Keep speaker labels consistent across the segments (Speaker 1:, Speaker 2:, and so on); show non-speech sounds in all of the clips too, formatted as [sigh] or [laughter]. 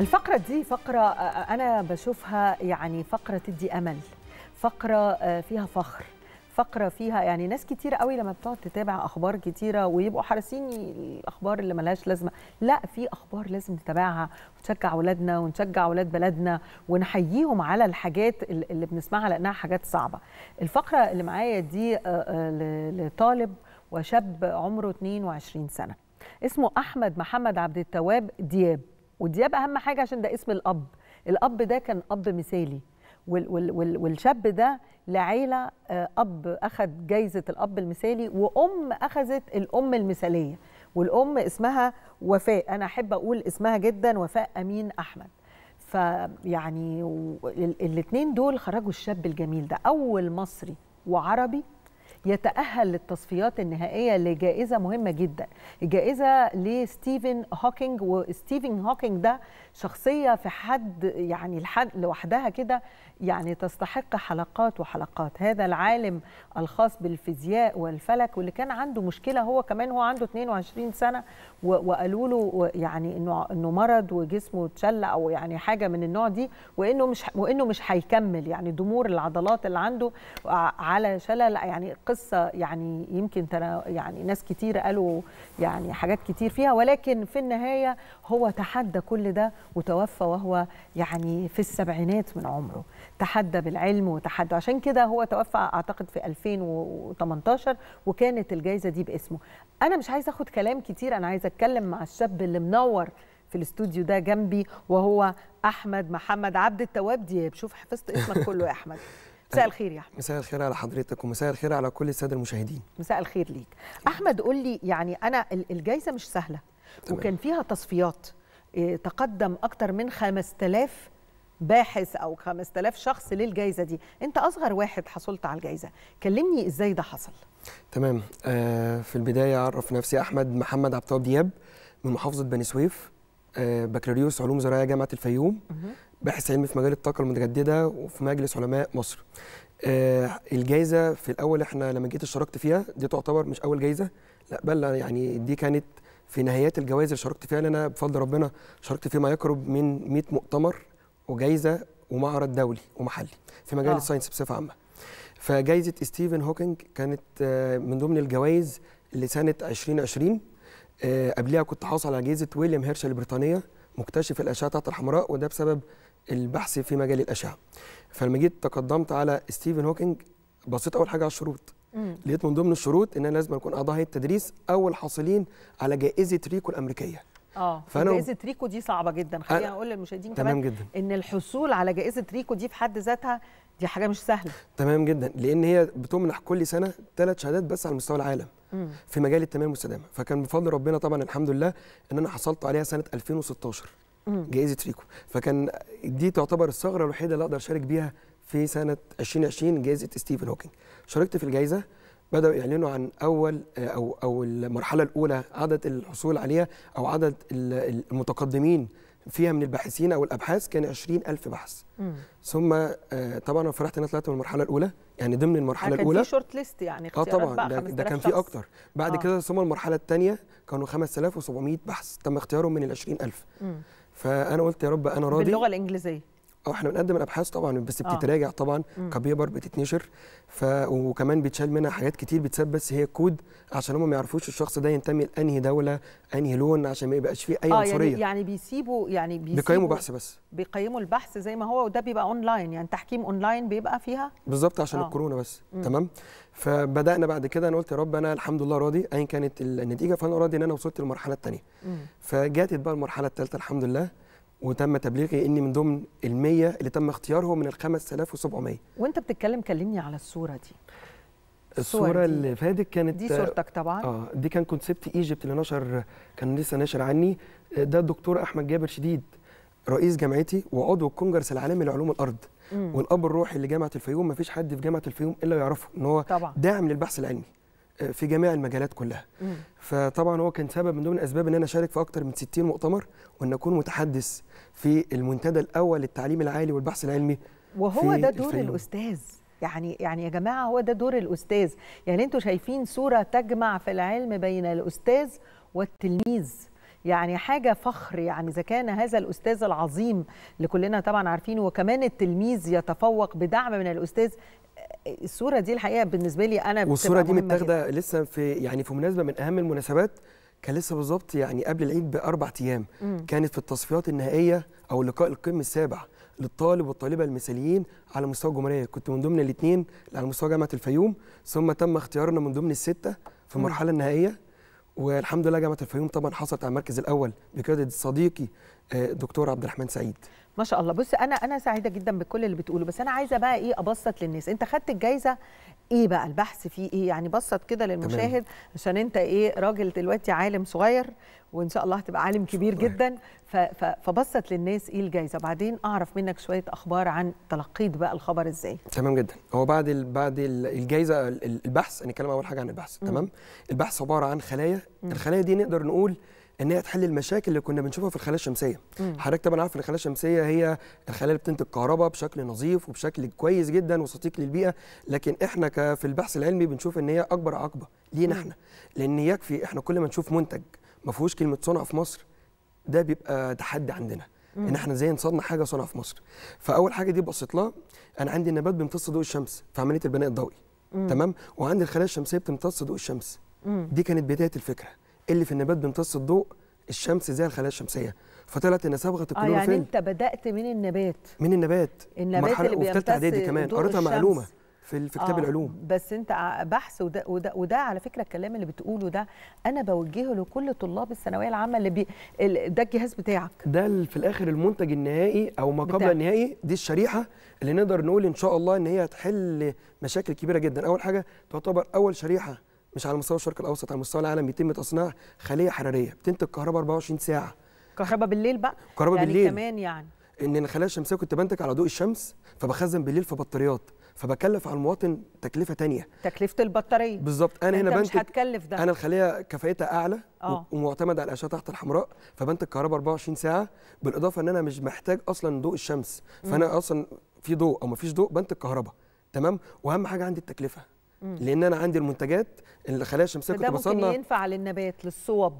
Speaker 1: الفقرة دي فقرة آه، آه، أنا بشوفها يعني فقرة تدي أمل فقرة آه، فيها فخر فقرة فيها يعني ناس كتير قوي لما بتقعد تتابع أخبار كتيرة ويبقوا حريصين الأخبار اللي ملهاش لازمة لا في أخبار لازم نتابعها ونشجع أولادنا ونشجع أولاد بلدنا ونحييهم على الحاجات اللي بنسمعها لأنها حاجات صعبة الفقرة اللي معايا دي لطالب وشاب عمره 22 سنة اسمه أحمد محمد عبد التواب دياب ودياب اهم حاجه عشان ده اسم الاب الاب ده كان اب مثالي وال وال والشاب ده لعيله آه، اب اخذ جايزه الاب المثالي وام اخذت الام المثاليه والام اسمها وفاء انا احب اقول اسمها جدا وفاء امين احمد فيعني الاثنين دول خرجوا الشاب الجميل ده اول مصري وعربي يتأهل للتصفيات النهائية لجائزة مهمة جدا الجائزة لستيفن هوكينج وستيفن هوكينج ده شخصيه في حد يعني الحد لوحدها كده يعني تستحق حلقات وحلقات هذا العالم الخاص بالفيزياء والفلك واللي كان عنده مشكله هو كمان هو عنده 22 سنه وقالوا له يعني انه انه مرض وجسمه اتشل او يعني حاجه من النوع دي وانه مش وانه مش هيكمل يعني ضمور العضلات اللي عنده على شلل يعني قصه يعني يمكن يعني ناس كتير قالوا يعني حاجات كتير فيها ولكن في النهايه هو تحدى كل ده وتوفى وهو يعني في السبعينات من عمره تحدى بالعلم وتحدى عشان كده هو توفى اعتقد في 2018 وكانت الجائزه دي باسمه انا مش عايزه اخد كلام كتير انا عايزه اتكلم مع الشاب اللي منور في الاستوديو ده جنبي وهو احمد محمد عبد التواب دي بشوف حفظت اسمك كله يا احمد [laughs] مساء الخير يا احمد
Speaker 2: مساء الخير على حضرتك ومساء الخير على كل الساده المشاهدين
Speaker 1: مساء الخير ليك احمد قول لي يعني انا الجائزه مش سهله وكان فيها تصفيات تقدم اكتر من 5000 باحث او 5000 شخص للجائزه دي انت اصغر واحد حصلت على الجائزه كلمني ازاي ده حصل
Speaker 2: تمام آه في البدايه اعرف نفسي احمد محمد عبد دياب من محافظه بني سويف آه بكالوريوس علوم زراعيه جامعه الفيوم باحث علمي في مجال الطاقه المتجدده وفي مجلس علماء مصر آه الجائزه في الاول احنا لما جيت اشتركت فيها دي تعتبر مش اول جائزه لا بل يعني دي كانت في نهايات الجوائز اللي شاركت فيها انا بفضل ربنا شاركت في ما يقرب من 100 مؤتمر وجايزه ومعرض دولي ومحلي في مجال آه. الساينس بصفه عامه فجائزه ستيفن هوكينج كانت آه، من ضمن الجوائز لسنه 2020 آه، قبلها كنت حاصل على جائزه ويليام هيرش البريطانيه مكتشف الاشعه تحت الحمراء وده بسبب البحث في مجال الاشعه فلما جيت تقدمت على ستيفن هوكينج بصيت اول حاجه على الشروط لقيت من ضمن الشروط ان انا لازم اكون اعضاء هيئه تدريس اول حاصلين على جائزه ريكو الامريكيه
Speaker 1: اه فانا جائزه ريكو دي صعبه جدا خلينا اقول للمشاهدين كمان جدا. ان الحصول على جائزه ريكو دي في حد ذاتها دي حاجه مش سهله
Speaker 2: تمام جدا لان هي بتمنح كل سنه ثلاث شهادات بس على مستوى العالم مم. في مجال التنميه المستدامه فكان بفضل ربنا طبعا الحمد لله ان انا حصلت عليها سنه 2016 مم. جائزه ريكو فكان دي تعتبر الثغره الوحيده اللي اقدر اشارك بيها في سنه 2020 جائزه ستيفن هوكينج شاركت في الجائزه بداوا يعلنوا عن اول او او المرحله الاولى عدد الحصول عليها او عدد المتقدمين فيها من الباحثين او الابحاث كان 20000 بحث مم. ثم آه، طبعا انا فرحت ان انا طلعت من المرحله الاولى يعني ضمن المرحله الاولى يعني، آه، كان في
Speaker 1: شورت ليست يعني اه طبعا ده, ده كان في اكتر
Speaker 2: بعد آه. كده ثم المرحله الثانيه كانوا 5700 بحث تم اختيارهم من ال 20000 فانا قلت يا رب انا راضي باللغه الانجليزيه او احنا بنقدم الابحاث طبعا بس آه. بتتراجع طبعا كبيبر بتتنشر ف وكمان بيتشال منها حاجات كتير بتساب بس هي كود عشان هم ما يعرفوش الشخص ده ينتمي لانهي دوله انهي لون عشان ما يبقاش فيه اي عنصريه آه يعني, يعني
Speaker 1: بيسيبوا يعني بيسيبوا بيقيموا بحث بس بيقيموا البحث زي ما هو وده بيبقى اونلاين يعني تحكيم اونلاين بيبقى فيها
Speaker 2: بالظبط عشان آه. الكورونا بس مم. تمام فبدانا بعد كده انا قلت يا رب انا الحمد لله راضي ايا كانت النتيجه فانا راضي ان انا وصلت للمرحله الثانيه فجاتت بقى المرحله الثالثه الحمد لله وتم تبليغي اني من ضمن ال 100 اللي تم اختيارهم من ال 5700
Speaker 1: وانت بتتكلم كلمني على الصوره دي
Speaker 2: الصوره دي. اللي فاتت كانت دي صورتك طبعا اه دي كان كونسبت ايجيبت اللي نشر كان لسه ناشر عني ده الدكتور احمد جابر شديد رئيس جامعتي وعضو الكونجرس العالمي لعلوم الارض مم. والاب الروحي لجامعه الفيوم ما فيش حد في جامعه الفيوم الا يعرفه ان هو طبعا. داعم للبحث العلمي في جميع المجالات كلها مم. فطبعا هو كان سبب من ضمن الاسباب ان انا اشارك في اكثر من 60 مؤتمر وان اكون متحدث في المنتدى الاول للتعليم العالي والبحث العلمي وهو ده دور الفيلم.
Speaker 1: الاستاذ يعني يعني يا جماعه هو ده دور الاستاذ يعني انتوا شايفين صوره تجمع في العلم بين الاستاذ والتلميذ يعني حاجة فخر يعني إذا كان هذا الأستاذ العظيم اللي كلنا طبعا عارفينه وكمان التلميذ يتفوق بدعم من الأستاذ الصوره دي الحقيقه بالنسبه لي انا والصوره دي متاخده
Speaker 2: لسه في يعني في مناسبه من اهم المناسبات كان لسه بالظبط يعني قبل العيد باربع ايام كانت في التصفيات النهائيه او لقاء القمه السابع للطالب والطالبه المثاليين على مستوى الجمهوريه كنت من ضمن الاثنين على مستوى جامعه الفيوم ثم تم اختيارنا من ضمن السته في المرحله النهائيه والحمد لله جامعه الفيوم طبعا حصلت على المركز الاول بقياده صديقي آه، دكتور عبد الرحمن سعيد
Speaker 1: ما شاء الله بص انا انا سعيده جدا بكل اللي بتقوله بس انا عايزه بقى ايه ابسط للناس انت خدت الجايزه ايه بقى البحث فيه ايه يعني بسط كده للمشاهد تمام. عشان انت ايه راجل دلوقتي عالم صغير وان شاء الله هتبقى عالم كبير صغير. جدا فبسط للناس ايه الجايزه بعدين اعرف منك شويه اخبار عن تلقيت بقى الخبر ازاي
Speaker 2: تمام جدا هو بعد الـ بعد الـ الجايزه البحث نتكلم اول حاجه عن البحث م. تمام البحث عباره عن خلايا م. الخلايا دي نقدر نقول ان هي تحل المشاكل اللي كنا بنشوفها في الخلايا الشمسيه حضرتك طبعا عارف ان الخلايا الشمسيه هي الخلايا اللي بتنتج كهرباء بشكل نظيف وبشكل كويس جدا وصديق للبيئه لكن احنا في البحث العلمي بنشوف ان هي اكبر عقبه لينا احنا لان يكفي احنا كل ما نشوف منتج ما فيهوش كلمه صنع في مصر ده بيبقى تحدي عندنا ان احنا ازاي نصنع حاجه صنع في مصر فاول حاجه دي بصيت لها انا عندي النبات بيمتص ضوء الشمس في عمليه البناء الضوئي تمام وعندي الخلايا الشمسيه بتمتص ضوء الشمس دي كانت بدايه الفكره اللي في النبات بيمتص الضوء الشمس زي الخلايا الشمسيه فطلعت ان صبغه الكلوروفيل اه يعني انت
Speaker 1: بدات من النبات
Speaker 2: من النبات النبات اللي بيمتص ثالثه اعدادي كمان قريتها معلومه في في كتاب آه العلوم
Speaker 1: بس انت بحث وده, وده وده على فكره الكلام اللي بتقوله ده انا بوجهه لكل طلاب الثانويه العامه اللي بي ده الجهاز بتاعك
Speaker 2: ده في الاخر المنتج النهائي او ما قبل النهائي دي الشريحه اللي نقدر نقول ان شاء الله ان هي هتحل مشاكل كبيره جدا اول حاجه تعتبر اول شريحه مش على مستوى الشرق الاوسط على مستوى العالم بيتم تصنيع خليه حراريه بتنتج كهرباء 24 ساعه كهرباء بالليل بقى كهرباء يعني بالليل كمان يعني ان الخلايا الشمسيه كنت بنتج على ضوء الشمس فبخزن بالليل في بطاريات فبكلف على المواطن تكلفه تانية
Speaker 1: تكلفه البطاريه
Speaker 2: بالظبط انا هنا بنتج مش هتكلف ده انا الخليه كفايتها اعلى أوه. ومعتمده على الاشعه تحت الحمراء فبنتج كهرباء 24 ساعه بالاضافه ان انا مش محتاج اصلا ضوء الشمس فانا م. اصلا في ضوء او مفيش ضوء بنتج كهرباء تمام واهم حاجه عندي التكلفه لان انا عندي المنتجات اللي خلايا الشمسيه كنت بصنع ممكن
Speaker 1: ينفع للنبات للصوب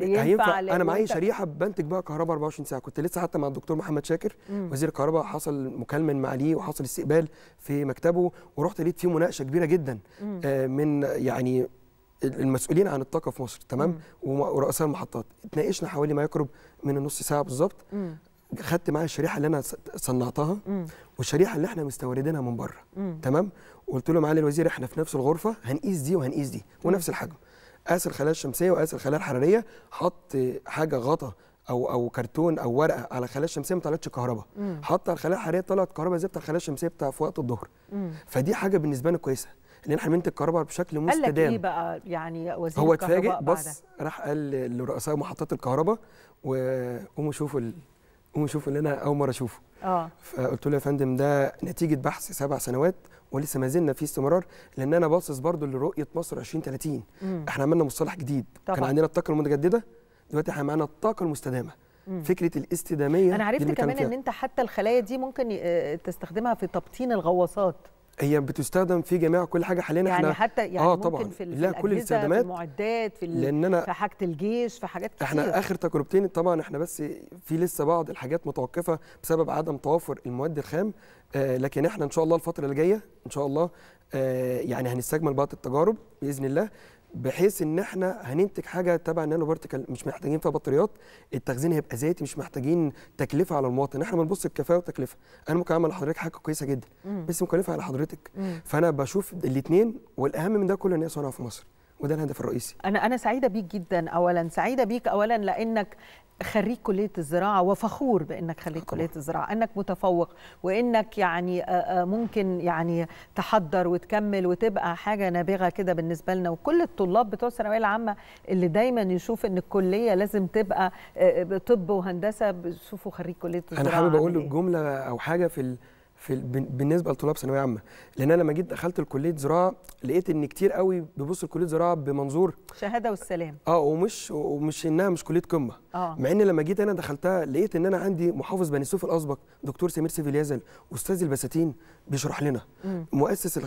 Speaker 1: هينفع انا معايا شريحه
Speaker 2: بنتج بقى كهرباء 24 ساعه كنت لسه حتى مع الدكتور محمد شاكر مم. وزير الكهرباء حصل مكالمه مع ليه وحصل استقبال في مكتبه ورحت لقيت فيه مناقشه كبيره جدا آه من يعني المسؤولين عن الطاقه في مصر تمام ورؤساء المحطات اتناقشنا حوالي ما يقرب من النص ساعه بالظبط خدت معايا الشريحه اللي انا صنعتها والشريحه اللي احنا مستوردينها من بره تمام قلت له معالي الوزير احنا في نفس الغرفه هنقيس دي وهنقيس دي ونفس الحجم قاس الخلايا الشمسيه وقاس الخلايا الحراريه حط حاجه غطا او او كرتون او ورقه على الخلايا الشمسيه ما طلعتش كهرباء حط على الخلايا الحراريه طلعت كهرباء زي بتاع الخلايا الشمسيه بتاع في وقت الظهر فدي حاجه بالنسبه لنا كويسه ان احنا بننتج الكهرباء بشكل مستدام قال لك ايه
Speaker 1: بقى يعني وزير هو اتفاجئ بص
Speaker 2: راح قال لرؤساء محطات الكهرباء وقوموا شوفوا ونشوف اللي انا اول مره اشوفه اه فقلت له يا فندم ده نتيجه بحث سبع سنوات ولسه ما زلنا في استمرار لان انا باصص برضو لرؤيه مصر 2030 مم. احنا عملنا مصطلح جديد طبعا. كان عندنا الطاقه المتجدده دلوقتي احنا معانا الطاقه المستدامه مم. فكره الاستداميه انا عرفت كمان ان انت
Speaker 1: حتى الخلايا دي ممكن آه، تستخدمها
Speaker 2: في تبطين الغواصات هي بتستخدم في جميع كل حاجه حاليا يعني احنا حتى يعني آه ممكن في, في لا كل الاستخدامات في
Speaker 1: المعدات في لأن أنا في حاجه الجيش في حاجات كتير احنا
Speaker 2: اخر تجربتين طبعا احنا بس في لسه بعض الحاجات متوقفه بسبب عدم توافر المواد الخام آه لكن احنا ان شاء الله الفتره اللي جايه ان شاء الله آه يعني هنستكمل بعض التجارب باذن الله بحيث ان احنا هننتج حاجه تبع نانو بارتيكل مش محتاجين فيها بطاريات التخزين هيبقى ذاتي مش محتاجين تكلفه على المواطن احنا بنبص الكفاءه والتكلفه انا ممكن اعمل لحضرتك حاجه كويسه جدا بس مكلفه على حضرتك فانا بشوف الاثنين والاهم من ده كله ان هي صنعه في مصر وده الهدف الرئيسي
Speaker 1: انا انا سعيده بيك جدا اولا سعيده بيك اولا لانك خريج كليه الزراعه وفخور بانك خريج كليه الزراعه انك متفوق وانك يعني ممكن يعني تحضر وتكمل وتبقى حاجه نابغه كده بالنسبه لنا وكل الطلاب بتوع الثانويه العامه اللي دايما يشوف ان الكليه لازم تبقى طب وهندسه بيشوفوا خريج كليه الزراعه انا حابب اقول إيه؟
Speaker 2: جمله او حاجه في في بالنسبه لطلاب ثانويه عامه لان انا لما جيت دخلت الكليه زراعه لقيت ان كتير قوي بيبص لكليه زراعه بمنظور
Speaker 1: شهاده والسلام
Speaker 2: اه ومش ومش انها مش كليه قمه آه. مع ان لما جيت انا دخلتها لقيت ان انا عندي محافظ بني سوف الاسبق دكتور سمير سيف اليزن استاذ البساتين بيشرح لنا مم. مؤسس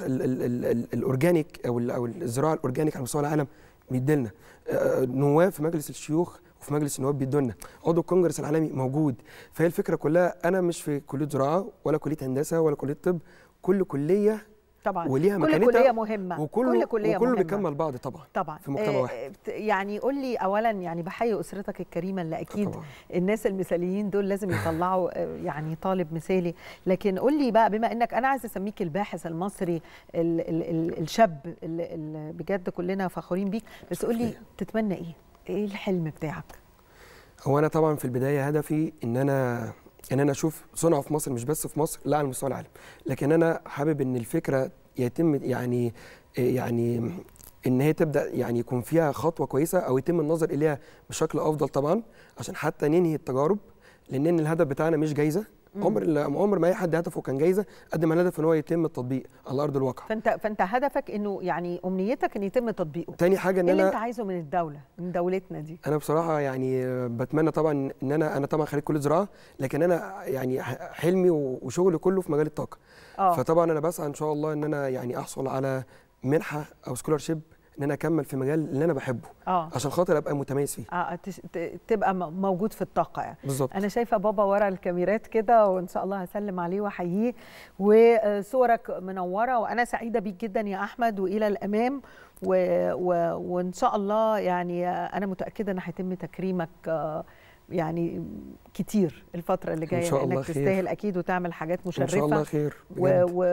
Speaker 2: الاورجانيك او او الزراعه الاورجانيك على مستوى العالم بيدلنا آه، آه، نواب في مجلس الشيوخ وفي مجلس النواب بيدونا عضو الكونجرس العالمي موجود فهي الفكره كلها انا مش في كليه زراعه ولا كليه هندسه ولا كليه طب كل كليه
Speaker 1: طبعا وليها كل كليه مهمه وكل كل كليه وكله بيكمل
Speaker 2: بعض طبعا طبعا في مجتمع إيه واحد
Speaker 1: آه، يعني قول لي اولا يعني بحيي اسرتك الكريمه اللي اكيد طبعا. الناس المثاليين دول لازم يطلعوا آه، يعني طالب مثالي لكن قول لي بقى بما انك انا عايزه اسميك الباحث المصري الـ الـ الـ الشاب اللي بجد كلنا فخورين بيك بس قول لي تتمنى ايه ايه الحلم بتاعك
Speaker 2: هو انا طبعا في البدايه هدفي ان انا ان انا اشوف صنع في مصر مش بس في مصر لا على مستوى العالم لكن انا حابب ان الفكره يتم يعني يعني ان هي تبدا يعني يكون فيها خطوه كويسه او يتم النظر اليها بشكل افضل طبعا عشان حتى ننهي التجارب لان الهدف بتاعنا مش جايزه عمر عمر ما اي حد هدفه كان جايزه قد ما الهدف ان هو يتم التطبيق على ارض الواقع
Speaker 1: فانت فانت هدفك انه يعني امنيتك ان يتم
Speaker 2: تطبيقه تاني حاجه ان إيه انا اللي انت
Speaker 1: عايزه من الدوله من دولتنا دي
Speaker 2: انا بصراحه يعني بتمنى طبعا ان انا انا طبعا خريج كليه زراعه لكن انا يعني حلمي وشغلي كله في مجال الطاقه أوه. فطبعا انا بسعى ان شاء الله ان انا يعني احصل على منحه او سكولارشيب ان انا اكمل في مجال اللي انا بحبه آه. عشان خاطر ابقى متميز فيه
Speaker 1: اه تبقى موجود في الطاقه يعني بالظبط انا شايفه بابا ورا الكاميرات كده وان شاء الله هسلم عليه واحييه وصورك منوره وانا سعيده بيك جدا يا احمد والى الامام و... و... وان شاء الله يعني انا متاكده ان هيتم تكريمك آه يعني كتير الفتره اللي جايه إن شاء الله تستاهل اكيد وتعمل حاجات مشرفه ان شاء الله خير و و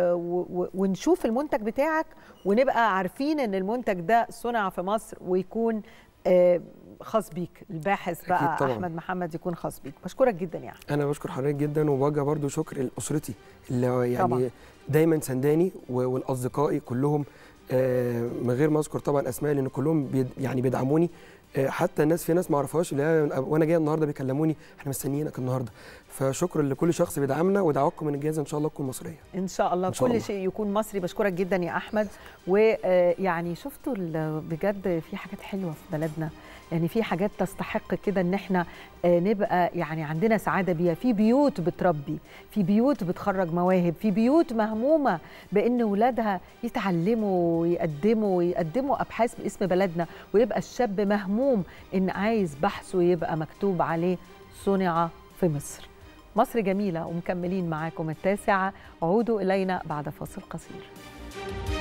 Speaker 1: و ونشوف المنتج بتاعك ونبقى عارفين ان المنتج ده صنع في مصر ويكون آه، خاص بيك الباحث بقى طبعًا. احمد محمد يكون خاص بيك بشكرك جدا يعني
Speaker 2: انا بشكر حضرتك جدا وبوجه برضو شكر لاسرتي اللي يعني طبعًا. دايما سنداني والاصدقائي كلهم آه، من غير ما اذكر طبعا اسماء لان كلهم بيد يعني بيدعموني حتى الناس في ناس ما اعرفهاش اللي وانا جاي النهارده بيكلموني احنا مستنيينك النهارده فشكرا لكل شخص بيدعمنا ودعواتكم من الجائزه ان شاء الله تكون مصريه
Speaker 1: ان شاء الله إن شاء كل الله. شيء يكون مصري بشكرك جدا يا احمد ويعني شفتوا بجد في حاجات حلوه في بلدنا يعني في حاجات تستحق كده ان احنا آه، نبقى يعني عندنا سعاده بيها في بيوت بتربي في بيوت بتخرج مواهب في بيوت مهمومه بان ولادها يتعلموا ويقدموا ويقدموا ابحاث باسم بلدنا ويبقى الشاب مهموم ان عايز بحثه يبقى مكتوب عليه صنع في مصر مصر جميله ومكملين معاكم التاسعه عودوا الينا بعد فاصل قصير